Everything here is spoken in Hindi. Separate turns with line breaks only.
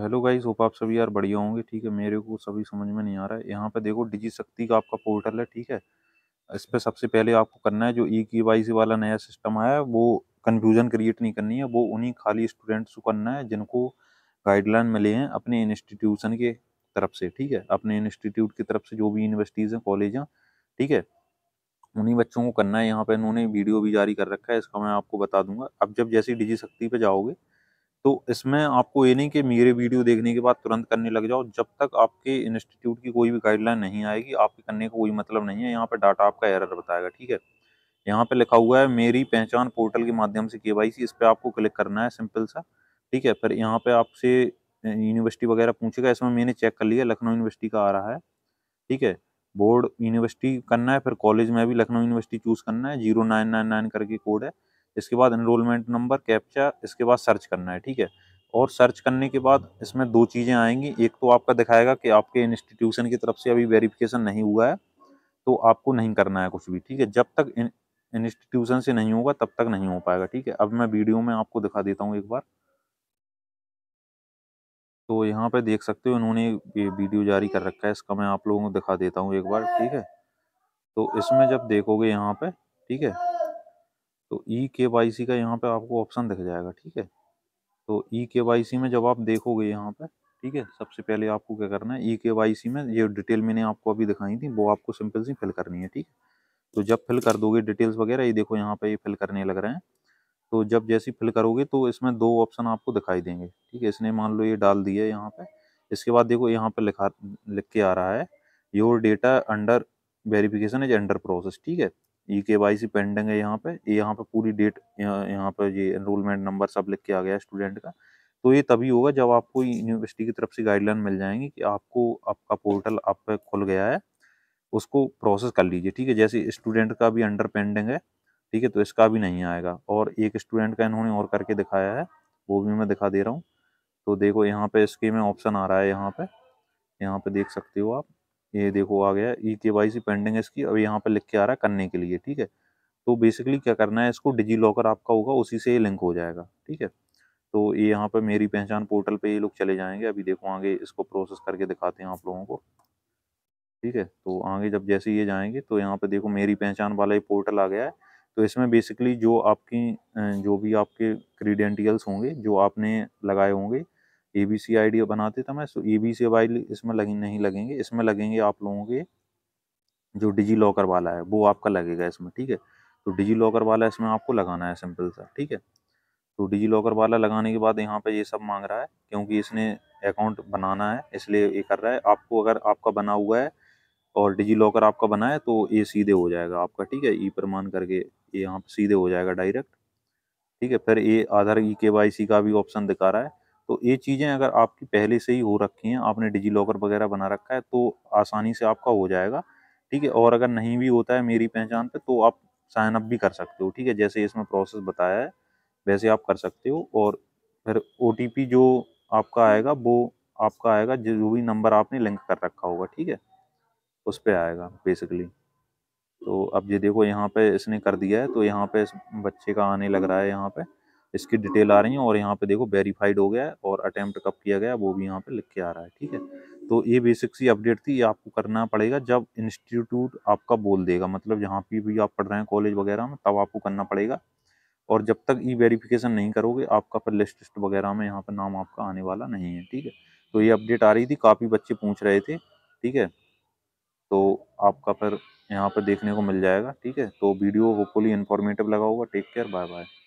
हेलो गाइस होप आप सभी यार बढ़िया होंगे ठीक है मेरे को सभी समझ में नहीं आ रहा है यहाँ पे देखो डिजी शक्ति का आपका पोर्टल है ठीक है इस पर अच्छा। सबसे पहले आपको करना है जो ई के वाई सी वाला नया सिस्टम आया है वो कन्फ्यूज़न क्रिएट नहीं करनी है वो उन्हीं खाली स्टूडेंट्स को करना है जिनको गाइडलाइन मिले हैं अपने इंस्टीट्यूशन के तरफ से ठीक है अपने इंस्टीट्यूट की तरफ से जो भी यूनिवर्सिटीज़ हैं कॉलेज हैं ठीक है उन्हीं बच्चों को करना है यहाँ पे इन्होंने वीडियो भी जारी कर रखा है इसका मैं आपको बता दूंगा अब जब जैसे डिजी शक्ति पे जाओगे तो इसमें आपको ये नहीं कि मेरे वीडियो देखने के बाद तुरंत करने लग जाओ जब तक आपके इंस्टीट्यूट की कोई भी गाइडलाइन नहीं आएगी आपके करने का कोई मतलब नहीं है यहाँ पर डाटा आपका एरर बताएगा ठीक है यहाँ पर लिखा हुआ है मेरी पहचान पोर्टल के माध्यम से के वाई सी इस पर आपको क्लिक करना है सिंपल सा ठीक है फिर यहाँ पर आपसे यूनिवर्सिटी वगैरह पूछेगा इसमें मैंने चेक कर लिया लखनऊ यूनिवर्सिटी का आ रहा है ठीक है बोर्ड यूनिवर्सिटी करना है फिर कॉलेज में भी लखनऊ यूनिवर्सिटी चूज़ करना है जीरो नाइन नाइन नाइन करके कोड है इसके बाद इनरोलमेंट नंबर कैप्चा इसके बाद सर्च करना है ठीक है और सर्च करने के बाद इसमें दो चीज़ें आएंगी एक तो आपका दिखाएगा कि आपके इंस्टीट्यूशन की तरफ से अभी वेरिफिकेशन नहीं हुआ है तो आपको नहीं करना है कुछ भी ठीक है जब तक इंस्टीट्यूशन से नहीं होगा तब तक नहीं हो पाएगा ठीक है अब मैं वीडियो में आपको दिखा देता हूँ एक बार तो यहाँ पे देख सकते हो इन्होंने ये वीडियो जारी कर रखा है इसका मैं आप लोगों को दिखा देता हूँ एक बार ठीक है तो इसमें जब देखोगे यहाँ पे ठीक है तो ई के वाई सी का यहाँ पे आपको ऑप्शन दिख जाएगा ठीक है तो ई के वाई सी में जब आप देखोगे यहाँ पे ठीक है सबसे पहले आपको क्या करना है ई के वाई सी में ये डिटेल मैंने आपको अभी दिखाई थी वो आपको सिंपल सी फिल करनी है ठीक है तो जब फिल कर दोगे डिटेल्स वगैरह ये देखो यहाँ पे ये फिल करने लग रहे हैं तो जब जैसे फिल करोगे तो इसमें दो ऑप्शन आपको दिखाई देंगे ठीक है इसने मान लो ये डाल दिया है यहाँ पे इसके बाद देखो यहाँ पे लिखा लिख के आ रहा है your data under verification is under process ठीक है ई के वाई सी पेंडिंग है यहाँ पे यहाँ पे पूरी डेट यहाँ यहाँ पे ये एनरोलमेंट नंबर सब लिख के आ गया स्टूडेंट का तो ये तभी होगा जब आपको यूनिवर्सिटी की तरफ से गाइडलाइन मिल जाएंगी कि आपको आपका पोर्टल आप पे खुल गया है उसको प्रोसेस कर लीजिए ठीक है जैसे स्टूडेंट का भी अंडर पेंडिंग है ठीक है तो इसका भी नहीं आएगा और एक स्टूडेंट का इन्होंने और करके दिखाया है वो भी मैं दिखा दे रहा हूँ तो देखो यहाँ पे इसके में ऑप्शन आ रहा है यहाँ पे यहाँ पे देख सकते हो आप ये देखो आ गया ई के वाई सी पेंडिंग है इसकी अब यहाँ पर लिख के आ रहा है करने के लिए ठीक है तो बेसिकली क्या करना है इसको डिजी लॉकर आपका होगा उसी से ये लिंक हो जाएगा ठीक है तो ये यहाँ पर मेरी पहचान पोर्टल पे ये लोग चले जाएंगे अभी देखो आगे इसको प्रोसेस करके दिखाते हैं आप लोगों को ठीक है तो आगे जब जैसे ये जाएंगे तो यहाँ पे देखो मेरी पहचान वाला ये पोर्टल आ गया है तो इसमें बेसिकली जो आपकी जो भी आपके क्रीडेंटियल्स होंगे जो आपने लगाए होंगे A B C I D बनाते थे तो मैं ए बी सी वाई इसमें लगे नहीं लगेंगे इसमें लगेंगे आप लोगों के जो डिजी लॉकर वाला है वो आपका लगेगा इसमें ठीक है तो डिजी लॉकर वाला इसमें आपको लगाना है सिंपल सा ठीक है तो डिजी लॉकर वाला लगाने के बाद यहाँ पे ये सब मांग रहा है क्योंकि इसने अकाउंट बनाना है इसलिए ये कर रहा है आपको अगर आपका बना हुआ है और डिजी लॉकर आपका बना है तो ये सीधे हो जाएगा आपका ठीक है ई e प्रमाण करके ये यहाँ पर सीधे हो जाएगा डायरेक्ट ठीक है फिर ये आधार ई के वाई सी का भी ऑप्शन दिखा रहा है तो ये चीज़ें अगर आपकी पहले से ही हो रखी हैं आपने डिजी लॉकर वगैरह बना रखा है तो आसानी से आपका हो जाएगा ठीक है और अगर नहीं भी होता है मेरी पहचान पे तो आप साइन अप भी कर सकते हो ठीक है जैसे इसमें प्रोसेस बताया है वैसे आप कर सकते हो और फिर ओ जो आपका आएगा वो आपका आएगा जो भी नंबर आपने लिंक कर रखा होगा ठीक है उस पर आएगा बेसिकली तो अब ये देखो यहाँ पे इसने कर दिया है तो यहाँ पे इस बच्चे का आने लग रहा है यहाँ पे इसकी डिटेल आ रही है और यहाँ पे देखो वेरीफाइड हो गया है और अटैम्प्ट कब किया गया वो भी यहाँ पे लिख के आ रहा है ठीक है तो ये बेसिक सी अपडेट थी ये आपको करना पड़ेगा जब इंस्टीट्यूट आपका बोल देगा मतलब जहाँ पे भी आप पढ़ रहे हैं कॉलेज वगैरह में तब आपको करना पड़ेगा और जब तक ई वेरीफिकेशन नहीं करोगे आपका फिर लिस्ट लिस्ट वगैरह में यहाँ पर नाम आपका आने वाला नहीं है ठीक है तो ये अपडेट आ रही थी काफ़ी बच्चे पूछ रहे थे ठीक है तो आपका फिर यहाँ पर देखने को मिल जाएगा ठीक है तो वीडियो होपफुली इन्फॉर्मेटिव लगा होगा टेक केयर बाय बाय